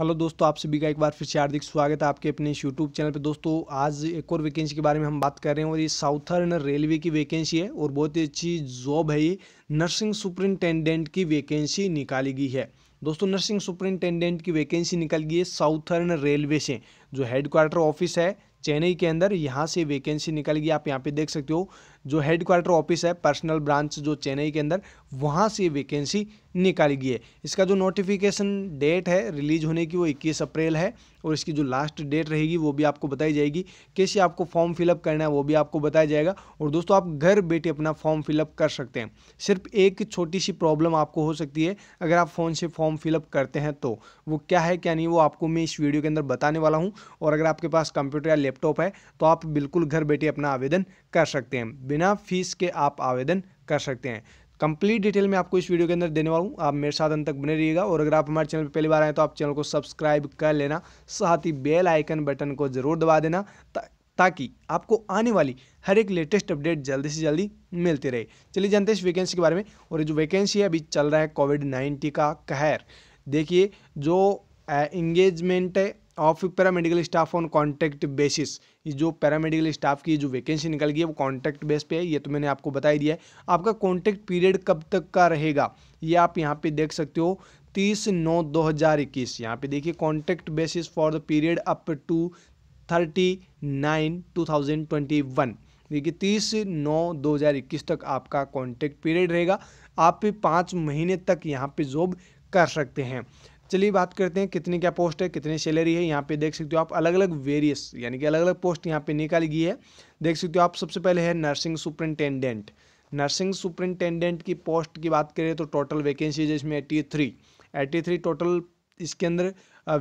Hello दोस्तों आप सभी का एक बार फिर से हार्दिक स्वागत है आपके अपने यूट्यूब चैनल पे दोस्तों आज एक और वैकेंसी के बारे में हम बात कर रहे हैं और ये साउथर्न रेलवे की वैकेंसी है और बहुत ही अच्छी जॉब है ये नर्सिंग सुपरिंटेंडेंट की वैकेंसी निकाली गई है दोस्तों नर्सिंग सुपरिंटेंडेंट की वैकेंसी निकल गई है साउथर्न रेलवे से जो हेडक्वार्टर ऑफिस है चेन्नई के अंदर यहाँ से वैकेंसी निकल गई आप यहाँ पे देख सकते हो जो हेड क्वार्टर ऑफिस है पर्सनल ब्रांच जो चेन्नई के अंदर वहाँ से ये वैकेंसी निकाली गई है इसका जो नोटिफिकेशन डेट है रिलीज होने की वो 21 अप्रैल है और इसकी जो लास्ट डेट रहेगी वो भी आपको बताई जाएगी कैसे आपको फॉर्म फिलअप करना है वो भी आपको बताया जाएगा और दोस्तों आप घर बैठे अपना फॉर्म फिलअप कर सकते हैं सिर्फ एक छोटी सी प्रॉब्लम आपको हो सकती है अगर आप फ़ोन से फॉर्म फिलअप करते हैं तो वो क्या है क्या नहीं वो आपको मैं इस वीडियो के अंदर बताने वाला हूँ और अगर आपके पास कंप्यूटर या लैपटॉप है तो आप बिल्कुल घर बैठे अपना आवेदन कर सकते हैं बिना फीस के आप आवेदन कर सकते हैं कंप्लीट डिटेल में आपको इस वीडियो के अंदर देने वाला हूँ आप मेरे साथ अंत तक बने रहिएगा और अगर आप हमारे चैनल पर पहली बार आए तो आप चैनल को सब्सक्राइब कर लेना साथ ही बेल आइकन बटन को ज़रूर दबा देना ताकि आपको आने वाली हर एक लेटेस्ट अपडेट जल्दी से जल्दी मिलती रहे चलिए जानते हैं इस वैकेंसी के बारे में और जो वैकेंसी है अभी चल रहा है कोविड नाइन्टी का कहर देखिए जो एंगेजमेंट है of paramedical staff on contract basis जो पैरामेडिकल स्टाफ की जो वैकेंसी निकल गई है वो कॉन्ट्रैक्ट बेस पे है ये तो मैंने आपको बताई दिया है आपका कॉन्ट्रैक्ट पीरियड कब तक का रहेगा ये आप यहाँ पे देख सकते हो तीस नौ दो हज़ार इक्कीस यहाँ पे देखिए contract basis for the period up to thirty nine two thousand twenty one देखिए तीस नौ दो हज़ार इक्कीस तक आपका कॉन्ट्रैक्ट पीरियड रहेगा आप पाँच महीने तक यहाँ पे जॉब कर सकते हैं चलिए बात करते हैं कितनी क्या पोस्ट है कितनी सैलरी है यहाँ पे देख सकते हो आप अलग अलग वेरियस यानी कि अलग अलग पोस्ट यहाँ पे निकाली गई है देख सकते हो आप सबसे पहले है नर्सिंग सुपरिंटेंडेंट नर्सिंग सुपरिंटेंडेंट की पोस्ट की बात करें तो टोटल वैकेंसीज इसमें eighty three eighty three total इसके अंदर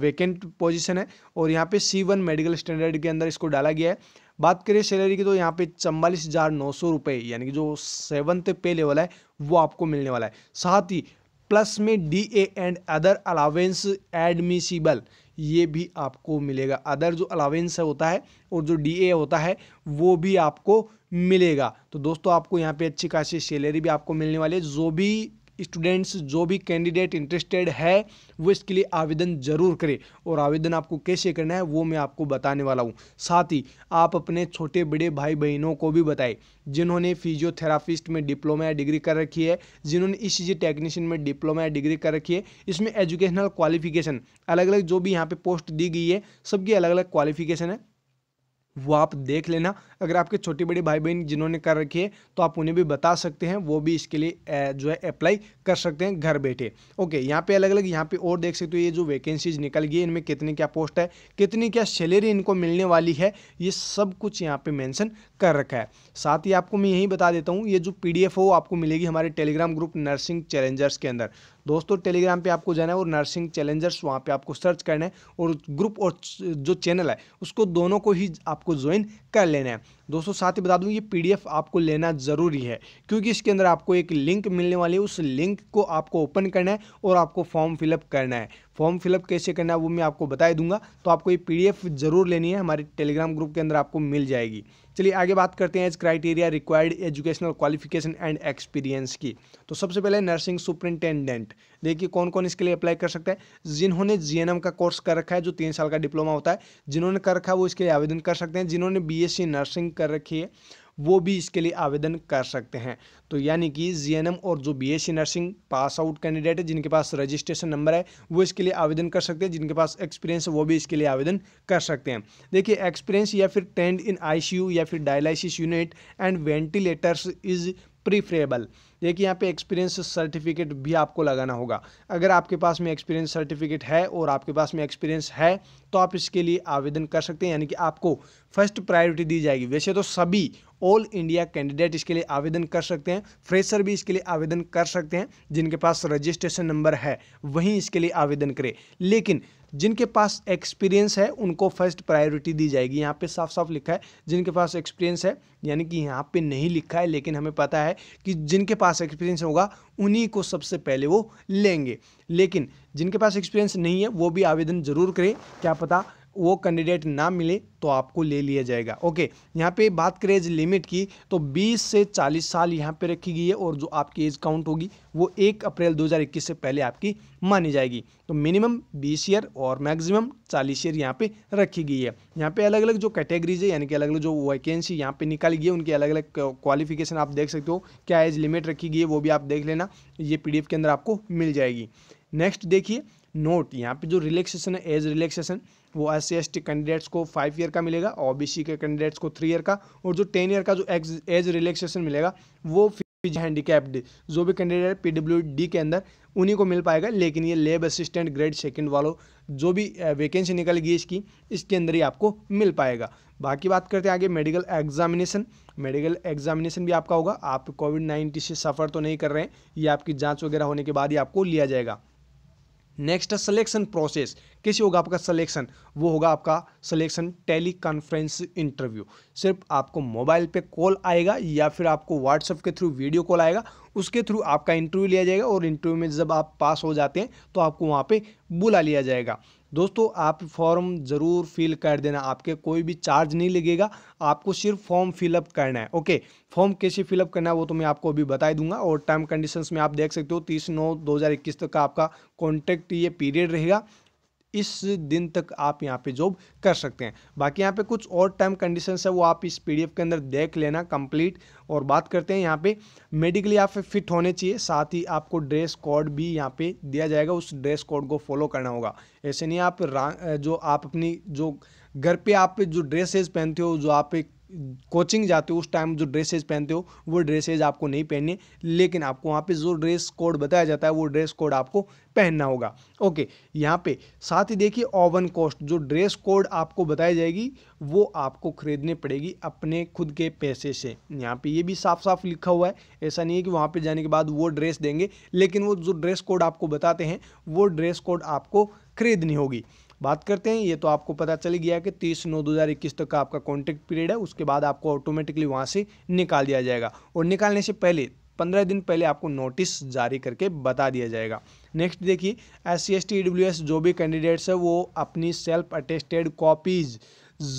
वैकेंट पोजिशन है और यहाँ पे सी वन मेडिकल स्टैंडर्ड के अंदर इसको डाला गया है बात करें सैलरी की तो यहाँ पे चंबालीस हज़ार नौ सौ रुपये यानी कि जो सेवन्थ पे लेवल है वो आपको मिलने वाला है साथ ही प्लस में D A and other allowance admissible ये भी आपको मिलेगा अदर जो अलावेंस होता है और जो डी ए होता है वो भी आपको मिलेगा तो दोस्तों आपको यहाँ पे अच्छी खासी सैलरी भी आपको मिलने वाली है जो भी स्टूडेंट्स जो भी कैंडिडेट इंटरेस्टेड है वो इसके लिए आवेदन ज़रूर करें और आवेदन आपको कैसे करना है वो मैं आपको बताने वाला हूँ साथ ही आप अपने छोटे बड़े भाई बहनों को भी बताएं जिन्होंने फिजियोथेरापिस्ट में डिप्लोमा या डिग्री कर रखी है जिन्होंने इस चीज़ें टेक्नीशियन में डिप्लोमा या डिग्री कर रखी है इसमें एजुकेशनल क्वालिफिकेशन अलग अलग जो भी यहाँ पर पोस्ट दी गई है सबकी अलग अलग क्वालिफिकेशन है वो आप देख लेना अगर आपके छोटे बड़े भाई बहन जिन्होंने कर रखी है तो आप उन्हें भी बता सकते हैं वो भी इसके लिए जो है अप्लाई कर सकते हैं घर बैठे ओके यहाँ पे अलग अलग यहाँ पे और देख सकते हो ये जो वैकेंसीज निकल गई है इनमें कितनी क्या पोस्ट है कितनी क्या सैलरी इनको मिलने वाली है ये सब कुछ यहाँ पे मैंसन कर रखा है साथ ही आपको मैं यही बता देता हूँ ये जो पी हो वो आपको मिलेगी हमारे टेलीग्राम ग्रुप नर्सिंग चैलेंजर्स के अंदर दोस्तों टेलीग्राम पे आपको जाना है और नर्सिंग चैलेंजर्स वहाँ पे आपको सर्च करना है और ग्रुप और जो चैनल है उसको दोनों को ही आपको ज्वाइन कर लेना है दोस्तों साथ ही बता दूं ये पीडीएफ आपको लेना ज़रूरी है क्योंकि इसके अंदर आपको एक लिंक मिलने वाली है उस लिंक को आपको ओपन करना है और आपको फॉर्म फिलअप करना है फॉर्म फिलअप कैसे करना है वो मैं आपको बता दूंगा तो आपको ये पीडीएफ ज़रूर लेनी है हमारे टेलीग्राम ग्रुप के अंदर आपको मिल जाएगी चलिए आगे बात करते हैं age criteria required educational qualification and experience की तो सबसे पहले नर्सिंग सुपरिंटेंडेंट देखिए कौन कौन इसके लिए अप्लाई कर सकता है जिन्होंने जी का कोर्स कर रखा है जो तीन साल का डिप्लोमा होता है जिन्होंने कर रखा है वो इसके लिए आवेदन कर सकते हैं जिन्होंने बी नर्सिंग कर रखी है वो भी इसके लिए आवेदन कर सकते हैं तो यानी कि जीएनएम और जो BSc nursing pass out candidate है जिनके पास रजिस्ट्रेशन नंबर है वो इसके लिए आवेदन कर सकते हैं जिनके पास एक्सपीरियंस है वो भी इसके लिए आवेदन कर सकते हैं देखिए एक्सपीरियंस या फिर टेंड इन आईसीयू या फिर dialysis unit and ventilators is preferable देखिए यहाँ पे एक्सपीरियंस सर्टिफिकेट भी आपको लगाना होगा अगर आपके पास में एक्सपीरियंस सर्टिफिकेट है और आपके पास में एक्सपीरियंस है तो आप इसके लिए आवेदन कर सकते हैं यानी कि आपको फर्स्ट प्रायोरिटी दी जाएगी वैसे तो सभी ऑल इंडिया कैंडिडेट इसके लिए आवेदन कर सकते हैं फ्रेशर भी इसके लिए आवेदन कर सकते हैं जिनके पास रजिस्ट्रेशन नंबर है वहीं इसके लिए आवेदन करें लेकिन जिनके पास एक्सपीरियंस है उनको फर्स्ट प्रायोरिटी दी जाएगी यहाँ पे साफ साफ लिखा है जिनके पास एक्सपीरियंस है यानी कि यहाँ पे नहीं लिखा है लेकिन हमें पता है कि जिनके पास एक्सपीरियंस होगा उन्हीं को सबसे पहले वो लेंगे लेकिन जिनके पास एक्सपीरियंस नहीं है वो भी आवेदन ज़रूर करें क्या पता वो कैंडिडेट ना मिले तो आपको ले लिया जाएगा ओके यहाँ पे बात करें एज लिमिट की तो 20 से 40 साल यहाँ पे रखी गई है और जो आपकी एज काउंट होगी वो 1 अप्रैल 2021 से पहले आपकी मानी जाएगी तो मिनिमम 20 ईयर और मैक्सिमम 40 ईयर यहाँ पे रखी गई है यहाँ पे अलग अलग जो कैटेगरीज है यानी कि अलग अलग जो वैकेंसी यहाँ पे निकाली गई है उनकी अलग अलग क्वालिफिकेशन आप देख सकते हो क्या एज लिमिट रखी गई है वो भी आप देख लेना ये पी के अंदर आपको मिल जाएगी नेक्स्ट देखिए नोट यहाँ पे जो रिलैक्सेशन है एज रिलैक्सेशन वो एस सी कैंडिडेट्स को फाइव ईयर का मिलेगा ओ बी सी के कैंडिडेट्स को थ्री ईयर का और जो टेन ईयर का जो एज रिलैक्सेशन मिलेगा वो फिज हैंडीकैप्ड जो भी कैंडिडेट पी डी के अंदर उन्हीं को मिल पाएगा लेकिन ये लेब असिस्टेंट ग्रेड सेकंड वालों जो भी वैकेंसी निकलेगी इसकी इसके अंदर ही आपको मिल पाएगा बाकी बात करते हैं आगे मेडिकल एग्जामिनेशन मेडिकल एग्जामिनेशन भी आपका होगा आप कोविड नाइन्टीन से सफ़र तो नहीं कर रहे हैं ये आपकी जांच वगैरह होने के बाद ही आपको लिया जाएगा नेक्स्ट है सिलेक्शन प्रोसेस किसी होगा आपका सिलेक्शन वो होगा आपका सिलेक्शन टेली कॉन्फ्रेंस इंटरव्यू सिर्फ आपको मोबाइल पे कॉल आएगा या फिर आपको व्हाट्सएप के थ्रू वीडियो कॉल आएगा उसके थ्रू आपका इंटरव्यू लिया जाएगा और इंटरव्यू में जब आप पास हो जाते हैं तो आपको वहाँ पर बुला लिया जाएगा दोस्तों आप फॉर्म ज़रूर फिल कर देना आपके कोई भी चार्ज नहीं लगेगा आपको सिर्फ फॉर्म फिलअप करना है ओके फॉर्म कैसे फिलअप करना है वो तो मैं आपको अभी बता दूंगा और टर्म कंडीशंस में आप देख सकते हो तीस नौ दो तक का आपका कॉन्ट्रैक्ट ये पीरियड रहेगा इस दिन तक आप यहाँ पे जॉब कर सकते हैं बाकी यहाँ पे कुछ और टर्म कंडीशंस है वो आप इस पीडीएफ के अंदर देख लेना कंप्लीट और बात करते हैं यहाँ पे मेडिकली आप फिट होने चाहिए साथ ही आपको ड्रेस कोड भी यहाँ पे दिया जाएगा उस ड्रेस कोड को फॉलो करना होगा ऐसे नहीं आप जो आप अपनी जो घर पे आप जो ड्रेसेस पहनते हो जो आप एक कोचिंग जाते हो उस टाइम जो ड्रेसेज पहनते हो वो ड्रेसेज आपको नहीं पहनने लेकिन आपको वहाँ पे जो ड्रेस कोड बताया जाता है वो ड्रेस कोड आपको पहनना होगा ओके यहाँ पे साथ ही देखिए ओवन कॉस्ट जो ड्रेस कोड आपको बताई जाएगी वो आपको खरीदने पड़ेगी अपने खुद के पैसे से यहाँ पे ये भी साफ साफ लिखा हुआ है ऐसा नहीं है कि वहाँ पे जाने के बाद वो ड्रेस देंगे लेकिन वो जो ड्रेस कोड आपको बताते हैं वो ड्रेस कोड आपको खरीदनी होगी बात करते हैं ये तो आपको पता चल गया कि तीस नौ दो हज़ार इक्कीस तक का आपका कॉन्ट्रैक्ट पीरियड है उसके बाद आपको ऑटोमेटिकली वहाँ से निकाल दिया जाएगा और निकालने से पहले पंद्रह दिन पहले आपको नोटिस जारी करके बता दिया जाएगा नेक्स्ट देखिए S C S T W S जो भी कैंडिडेट्स है वो अपनी सेल्फ अटेस्टेड कॉपीज़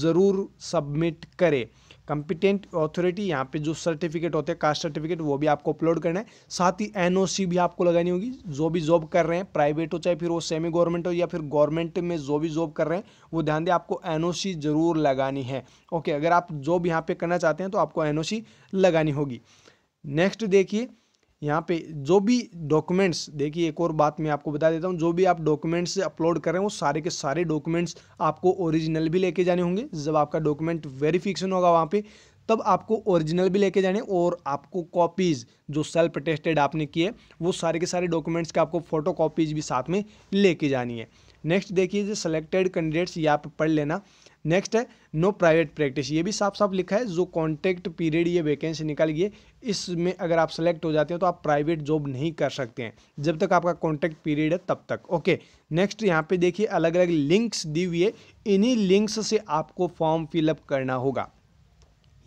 ज़रूर सबमिट करें कंपिटेंट ऑथोरिटी यहाँ पे जो सर्टिफिकेट होते हैं कास्ट सर्टिफिकेट वो भी आपको अपलोड करना है साथ ही एनओसी भी आपको लगानी होगी जो भी जॉब कर रहे हैं प्राइवेट हो चाहे फिर वो सेमी गवर्नमेंट हो या फिर गवर्नमेंट में जो भी जॉब कर रहे हैं वो ध्यान दें आपको एनओसी जरूर लगानी है ओके अगर आप जॉब यहाँ पर करना चाहते हैं तो आपको एन लगानी होगी नेक्स्ट देखिए यहाँ पे जो भी डॉक्यूमेंट्स देखिए एक और बात मैं आपको बता देता हूँ जो भी आप डॉक्यूमेंट्स अपलोड कर रहे हैं वो सारे के सारे डॉक्यूमेंट्स आपको ओरिजिनल भी लेके जाने होंगे जब आपका डॉक्यूमेंट वेरिफिकेशन होगा वहाँ पे तब आपको ओरिजिनल भी लेके जाने और आपको कॉपीज़ जो सेल्फ टेस्टेड आपने किए वो सारे के सारे डॉक्यूमेंट्स के आपको फ़ोटो कॉपीज़ भी साथ में लेके जानी है नेक्स्ट देखिए जो सेलेक्टेड कैंडिडेट्स यहाँ पर पढ़ लेना नेक्स्ट है नो प्राइवेट प्रैक्टिस ये भी साफ साफ लिखा है जो कॉन्ट्रैक्ट पीरियड ये वैकेंसी गई है इसमें अगर आप सेलेक्ट हो जाते हैं तो आप प्राइवेट जॉब नहीं कर सकते हैं जब तक आपका कॉन्ट्रैक्ट पीरियड है तब तक ओके नेक्स्ट यहाँ पे देखिए अलग अलग लिंक्स दी हुई है इन्हीं लिंक्स से आपको फॉर्म फिलअप करना होगा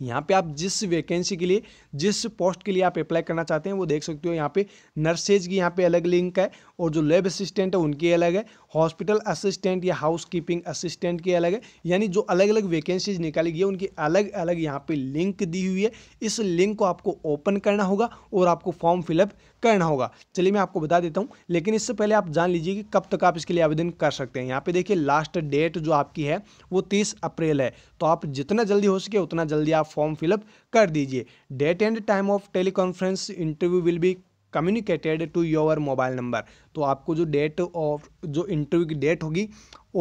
यहाँ पे आप जिस वैकेंसी के लिए जिस पोस्ट के लिए आप अप्लाई करना चाहते हैं वो देख सकते हो यहाँ पे नर्सेज की यहाँ पे अलग लिंक है और जो लेब असिस्टेंट है उनकी अलग है हॉस्पिटल असिस्टेंट या हाउस कीपिंग असिस्टेंट की अलग है यानी जो अलग अलग वैकेंसीज निकाली गई है उनकी अलग अलग यहाँ पे लिंक दी हुई है इस लिंक को आपको ओपन करना होगा और आपको फॉर्म फिलअप करना होगा चलिए मैं आपको बता देता हूँ लेकिन इससे पहले आप जान लीजिए कि कब तक आप इसके लिए आवेदन कर सकते हैं यहाँ पे देखिए लास्ट डेट जो आपकी है वो तीस अप्रैल है तो आप जितना जल्दी हो सके उतना जल्दी आप फॉर्म फिलअप कर दीजिए date and time of teleconference interview will be communicated to your mobile number तो आपको जो डेट ऑफ जो इंटरव्यू की डेट होगी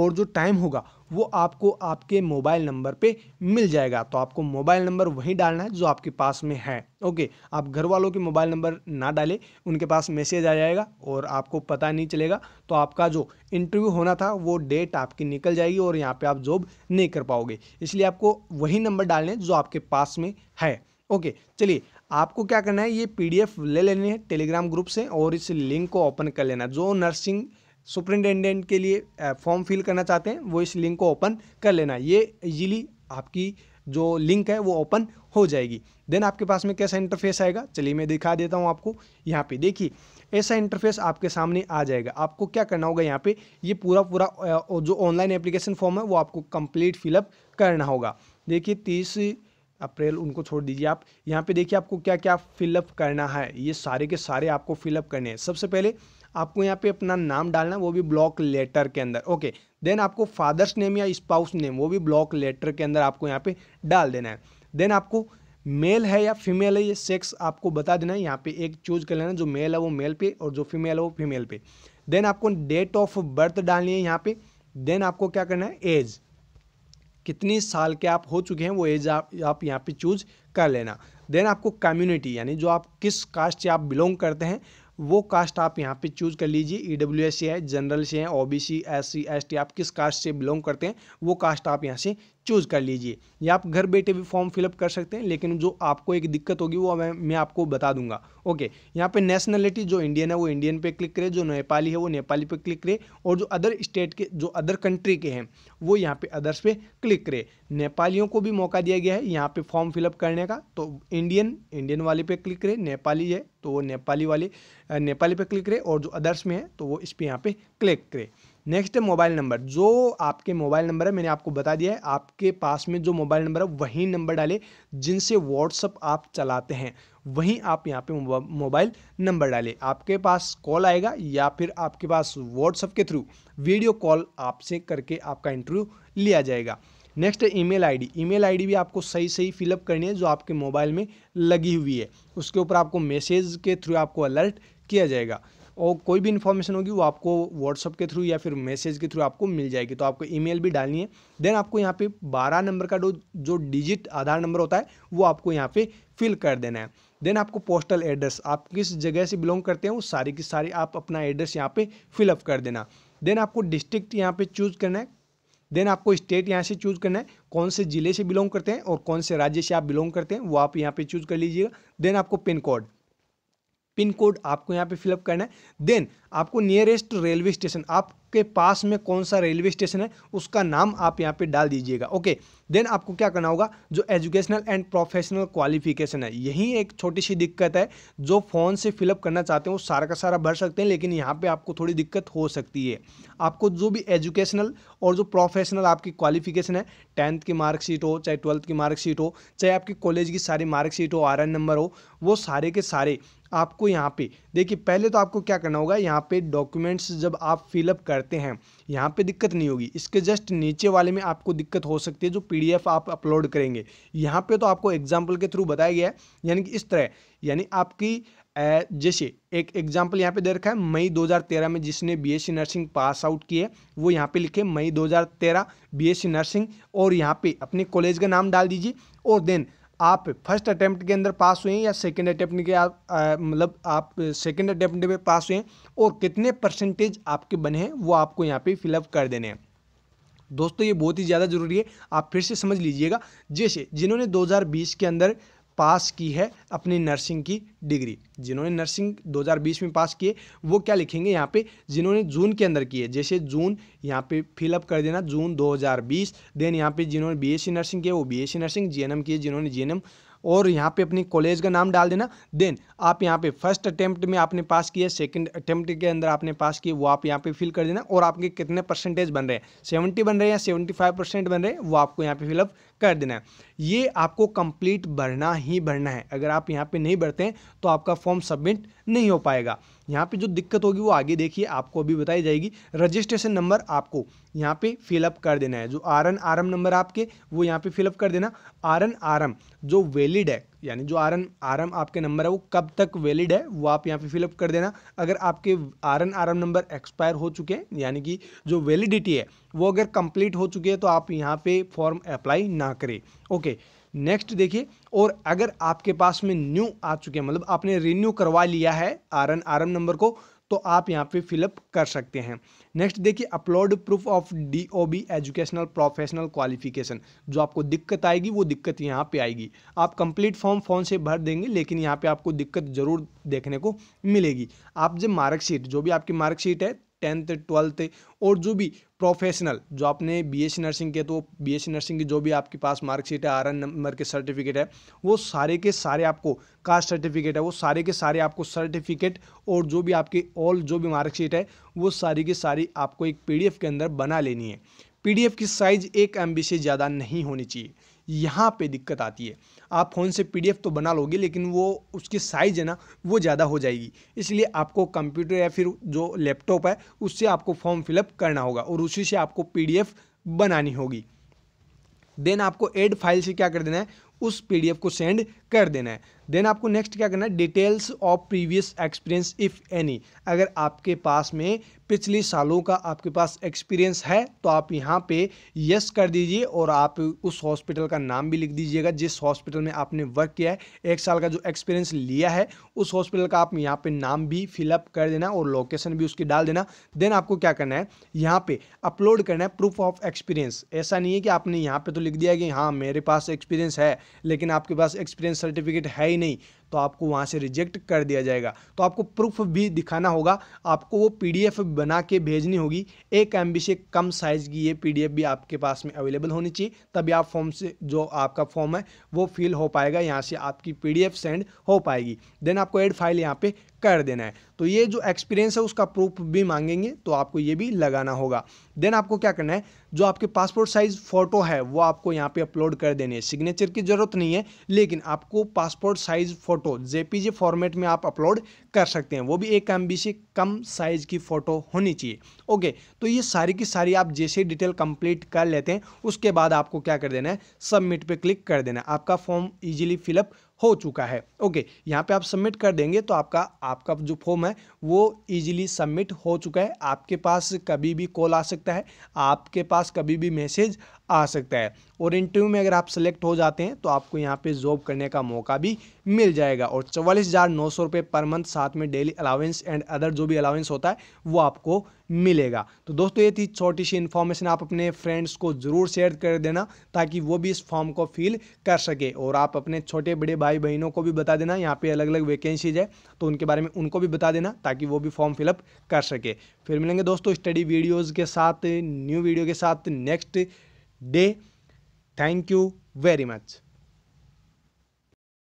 और जो टाइम होगा वो आपको आपके मोबाइल नंबर पे मिल जाएगा तो आपको मोबाइल नंबर वहीं डालना है जो आपके पास में है ओके आप घर वालों के मोबाइल नंबर ना डालें उनके पास मैसेज आ जाएगा और आपको पता नहीं चलेगा तो आपका जो इंटरव्यू होना था वो डेट आपकी निकल जाएगी और यहाँ पर आप जॉब नहीं कर पाओगे इसलिए आपको वही नंबर डालने जो आपके पास में है ओके चलिए आपको क्या करना है ये पीडीएफ ले लेनी है टेलीग्राम ग्रुप से और इस लिंक को ओपन कर लेना जो नर्सिंग सुपरिटेंडेंट के लिए फॉर्म फिल करना चाहते हैं वो इस लिंक को ओपन कर लेना ये इजीली आपकी जो लिंक है वो ओपन हो जाएगी देन आपके पास में कैसा इंटरफेस आएगा चलिए मैं दिखा देता हूँ आपको यहाँ पे देखिए ऐसा इंटरफेस आपके सामने आ जाएगा आपको क्या करना होगा यहाँ पे ये पूरा पूरा जो ऑनलाइन एप्लीकेशन फॉर्म है वो आपको कंप्लीट फिलअप करना होगा देखिए तीस अप्रैल उनको छोड़ दीजिए आप यहाँ पे देखिए आपको क्या क्या फिलअप करना है ये सारे के सारे आपको फिलअप करने हैं सबसे पहले आपको यहाँ पे अपना नाम डालना है वो भी ब्लॉक लेटर के अंदर ओके देन आपको फादर्स नेम या स्पाउस नेम वो भी ब्लॉक लेटर के अंदर आपको यहाँ पे डाल देना है देन आपको मेल है या फीमेल है ये सेक्स आपको बता देना है यहाँ पे एक चूज कर लेना जो मेल है वो मेल पे और जो फीमेल है वो फीमेल पे देन आपको डेट ऑफ बर्थ डालनी है यहाँ पे देन आपको क्या करना है एज कितनी साल के आप हो चुके हैं वो एज आप, आप यहाँ पे चूज कर लेना देन आपको कम्युनिटी यानी जो आप किस कास्ट से आप बिलोंग करते हैं वो कास्ट आप यहाँ पे चूज कर लीजिए ई डब्ल्यू एस सी है जनरल से है O B C S C S T आप किस कास्ट से बिलोंग करते हैं वो कास्ट आप यहाँ से चूज़ कर लीजिए या आप घर बैठे भी फॉर्म फिलअप कर सकते हैं लेकिन जो आपको एक दिक्कत होगी वो मैं मैं आपको बता दूंगा ओके यहाँ पे नेशनलिटी जो इंडियन है वो इंडियन पे क्लिक करे जो नेपाली है वो नेपाली पे क्लिक करे और जो अदर स्टेट के जो अदर कंट्री के हैं वो यहाँ पे अदर्स पे क्लिक करे नेपालियों को भी मौका दिया गया है यहाँ पर फॉर्म फिलअप करने का तो इंडियन इंडियन वाले पे क्लिक करे नेपाली है तो वो नेपाली वाले नेपाली पे क्लिक करे और जो अदर्स में है तो वो इस पर यहाँ पे क्लिक करे नेक्स्ट है मोबाइल नंबर जो आपके मोबाइल नंबर है मैंने आपको बता दिया है आपके पास में जो मोबाइल नंबर है वही नंबर डालें जिनसे व्हाट्सअप आप चलाते हैं वहीं आप यहाँ पे मोबाइल नंबर डालें आपके पास कॉल आएगा या फिर आपके पास व्हाट्सअप के थ्रू वीडियो कॉल आपसे करके आपका इंटरव्यू लिया जाएगा नेक्स्ट है ईमेल आईडी ईमेल आईडी भी आपको सही सही फिलअप करनी है जो आपके मोबाइल में लगी हुई है उसके ऊपर आपको मैसेज के थ्रू आपको अलर्ट किया जाएगा और कोई भी इन्फॉर्मेशन होगी वो आपको व्हाट्सअप के थ्रू या फिर मैसेज के थ्रू आपको मिल जाएगी तो आपको ईमेल भी डालनी है देन आपको यहाँ पे 12 नंबर का जो जो डिजिट आधार नंबर होता है वो आपको यहाँ पे फिल कर देना है देन आपको पोस्टल एड्रेस आप किस जगह से बिलोंग करते हैं वो सारी की सारी आप अपना एड्रेस यहाँ पर फिलअप कर देना देन आपको डिस्ट्रिक्ट यहाँ पर चूज़ करना है देन आपको स्टेट यहाँ से चूज करना है कौन से ज़िले से बिलोंग करते हैं और कौन से राज्य से आप बिलोंग करते हैं वो आप यहाँ पर चूज कर लीजिएगा देन आपको पिन कोड पिन कोड आपको यहाँ पे फिलअप करना है देन आपको नियरेस्ट रेलवे स्टेशन आपके पास में कौन सा रेलवे स्टेशन है उसका नाम आप यहाँ पे डाल दीजिएगा ओके देन आपको क्या करना होगा जो एजुकेशनल एंड प्रोफेशनल क्वालिफिकेशन है यही एक छोटी सी दिक्कत है जो फ़ोन से फिलअप करना चाहते हैं वो सारा का सारा भर सकते हैं लेकिन यहाँ पर आपको थोड़ी दिक्कत हो सकती है आपको जो भी एजुकेशनल और जो प्रोफेशनल आपकी क्वालिफिकेशन है टेंथ की मार्कशीट हो चाहे ट्वेल्थ की मार्कशीट हो चाहे आपकी कॉलेज की सारी मार्कशीट हो आर नंबर हो वो सारे के सारे आपको यहाँ पे देखिए पहले तो आपको क्या करना होगा यहाँ पे डॉक्यूमेंट्स जब आप फिलअप करते हैं यहाँ पे दिक्कत नहीं होगी इसके जस्ट नीचे वाले में आपको दिक्कत हो सकती है जो पीडीएफ आप अपलोड करेंगे यहाँ पे तो आपको एग्जाम्पल के थ्रू बताया गया है यानी कि इस तरह यानी आपकी जैसे एक एग्जाम्पल यहाँ पे दे रखा है मई 2013 में जिसने बीएससी नर्सिंग पास आउट किए वो यहाँ पे लिखे मई 2013 बीएससी नर्सिंग और यहाँ पे अपने कॉलेज का नाम डाल दीजिए और देन आप फर्स्ट अटैम्प्ट के अंदर पास हुए हैं या सेकेंड अटैम्प्ट के आप मतलब आप सेकेंड अटैम्प्ट में पास हुए हैं और कितने परसेंटेज आपके बने हैं वो आपको यहाँ पे फिलअप कर देने हैं दोस्तों ये बहुत ही ज़्यादा ज़रूरी है आप फिर से समझ लीजिएगा जैसे जिन्होंने 2020 के अंदर पास की है अपनी नर्सिंग की डिग्री जिन्होंने नर्सिंग 2020 में पास किए वो क्या लिखेंगे यहाँ पे जिन्होंने जून के अंदर किए जैसे जून यहाँ पे फिलअप कर देना जून 2020 देन यहाँ पे जिन्होंने बीएससी नर्सिंग किया वो बीएससी नर्सिंग जीएनएम किए जिन्होंने जीएनएम और यहाँ पे अपने कॉलेज का नाम डाल देना देन आप यहाँ पे फर्स्ट अटैम्प्ट में आपने पास किया सेकंड अटैम्प्ट के अंदर आपने पास किए वो आप यहाँ पे फिल कर देना और आपके कितने परसेंटेज बन रहे हैं सेवेंटी बन रहे हैं या सेवेंटी फाइव परसेंट बन रहे हैं वो आपको यहाँ पे फिलअप कर देना है ये आपको कंप्लीट भरना ही भरना है अगर आप यहाँ पे नहीं भरते हैं तो आपका फॉर्म सबमिट नहीं हो पाएगा यहाँ पे जो दिक्कत होगी वो आगे देखिए आपको अभी बताई जाएगी रजिस्ट्रेशन नंबर आपको यहाँ पे फिलअप कर देना है जो R N R M number आपके वो यहाँ पे फिलअप कर देना आर एन आर एम जो वैलिड है यानी जो आर एन आर एम आपके नंबर है वो कब तक वैलिड है वो आप यहाँ पे फिलअप कर देना अगर आपके R N R M number expire हो चुके हैं यानी कि जो वैलिडिटी है वो अगर कंप्लीट हो चुकी है तो आप यहाँ पे फॉर्म अप्लाई ना करें ओके नेक्स्ट देखिए और अगर आपके पास में न्यू आ चुके हैं मतलब आपने रिन्यू करवा लिया है R N R M number को तो आप यहाँ पे फिलअप कर सकते हैं नेक्स्ट देखिए upload proof of D O B educational professional qualification जो आपको दिक्कत आएगी वो दिक्कत यहाँ पे आएगी आप कंप्लीट फॉर्म फ़ोन से भर देंगे लेकिन यहाँ पे आपको दिक्कत ज़रूर देखने को मिलेगी आप जब मार्कशीट जो भी आपकी मार्कशीट है टेंथ ट्वेल्थ और जो भी प्रोफेशनल जो आपने बीएससी नर्सिंग के तो बीएससी नर्सिंग की जो भी आपके पास मार्कशीट है आर नंबर के सर्टिफिकेट है वो सारे के सारे आपको कास्ट सर्टिफिकेट है वो सारे के सारे आपको सर्टिफिकेट और जो भी आपके ऑल जो भी मार्कशीट है वो सारी की सारी आपको एक पी के अंदर बना लेनी है पी की साइज़ एक एम से ज़्यादा नहीं होनी चाहिए यहाँ पे दिक्कत आती है आप फ़ोन से पी तो बना लोगे लेकिन वो उसकी साइज़ है ना वो ज़्यादा हो जाएगी इसलिए आपको कंप्यूटर या फिर जो लैपटॉप है उससे आपको फॉर्म फिलअप करना होगा और उसी से आपको पी बनानी होगी देन आपको एड फाइल से क्या कर देना है उस पी को सेंड कर देना है देन आपको नेक्स्ट क्या करना है details of previous experience if any अगर आपके पास में पिछले सालों का आपके पास एक्सपीरियंस है तो आप यहाँ पे यस कर दीजिए और आप उस हॉस्पिटल का नाम भी लिख दीजिएगा जिस हॉस्पिटल में आपने वर्क किया है एक साल का जो एक्सपीरियंस लिया है उस हॉस्पिटल का आप यहाँ पे नाम भी फिलअप कर देना और लोकेशन भी उसकी डाल देना देन आपको क्या करना है यहाँ पे अपलोड करना है प्रूफ ऑफ एक्सपीरियंस ऐसा नहीं है कि आपने यहाँ पर तो लिख दिया कि हाँ मेरे पास एक्सपीरियंस है लेकिन आपके पास एक्सपीरियंस सर्टिफिकेट है ही नहीं तो आपको वहाँ से रिजेक्ट कर दिया जाएगा तो आपको प्रूफ भी दिखाना होगा आपको वो पीडीएफ बना के भेजनी होगी एक एम से कम साइज़ की ये पीडीएफ भी आपके पास में अवेलेबल होनी चाहिए तभी आप फॉर्म से जो आपका फॉर्म है वो फिल हो पाएगा यहाँ से आपकी पी सेंड हो पाएगी देन आपको एड फाइल यहाँ पर कर देना है तो ये जो एक्सपीरियंस है उसका प्रूफ भी मांगेंगे तो आपको ये भी लगाना होगा देन आपको क्या करना है जो आपके पासपोर्ट साइज़ फ़ोटो है वो आपको यहाँ पे अपलोड कर देनी है सिग्नेचर की ज़रूरत नहीं है लेकिन आपको passport size photo JPG format में आप अपलोड कर सकते हैं वो भी एक एम से कम साइज़ की फ़ोटो होनी चाहिए ओके तो ये सारी की सारी आप जैसे डिटेल कंप्लीट कर लेते हैं उसके बाद आपको क्या कर देना है सबमिट पर क्लिक कर देना है आपका फॉर्म ईजिली फिलअप हो चुका है ओके यहाँ पे आप सबमिट कर देंगे तो आपका आपका जो फॉर्म है वो ईजिली सबमिट हो चुका है आपके पास कभी भी कॉल आ सकता है आपके पास कभी भी मैसेज आ सकता है और इंटरव्यू में अगर आप सेलेक्ट हो जाते हैं तो आपको यहाँ पे जॉब करने का मौका भी मिल जाएगा और चवालीस हज़ार नौ सौ रुपये पर मंथ साथ में डेली अलाउंस एंड अदर जो भी अलावेंस होता है वो आपको मिलेगा तो दोस्तों ये थी छोटी सी इन्फॉर्मेशन आप अपने फ्रेंड्स को ज़रूर शेयर कर देना ताकि वो भी इस फॉर्म को फिल कर सके और आप अपने छोटे बड़े भाई बहनों को भी बता देना यहाँ पर अलग अलग वैकेंसीज है तो उनके बारे में उनको भी बता देना ताकि वो भी फॉर्म फिलअप कर सके फिर मिलेंगे दोस्तों स्टडी वीडियोज़ के साथ न्यू वीडियो के साथ next day. Thank you very much.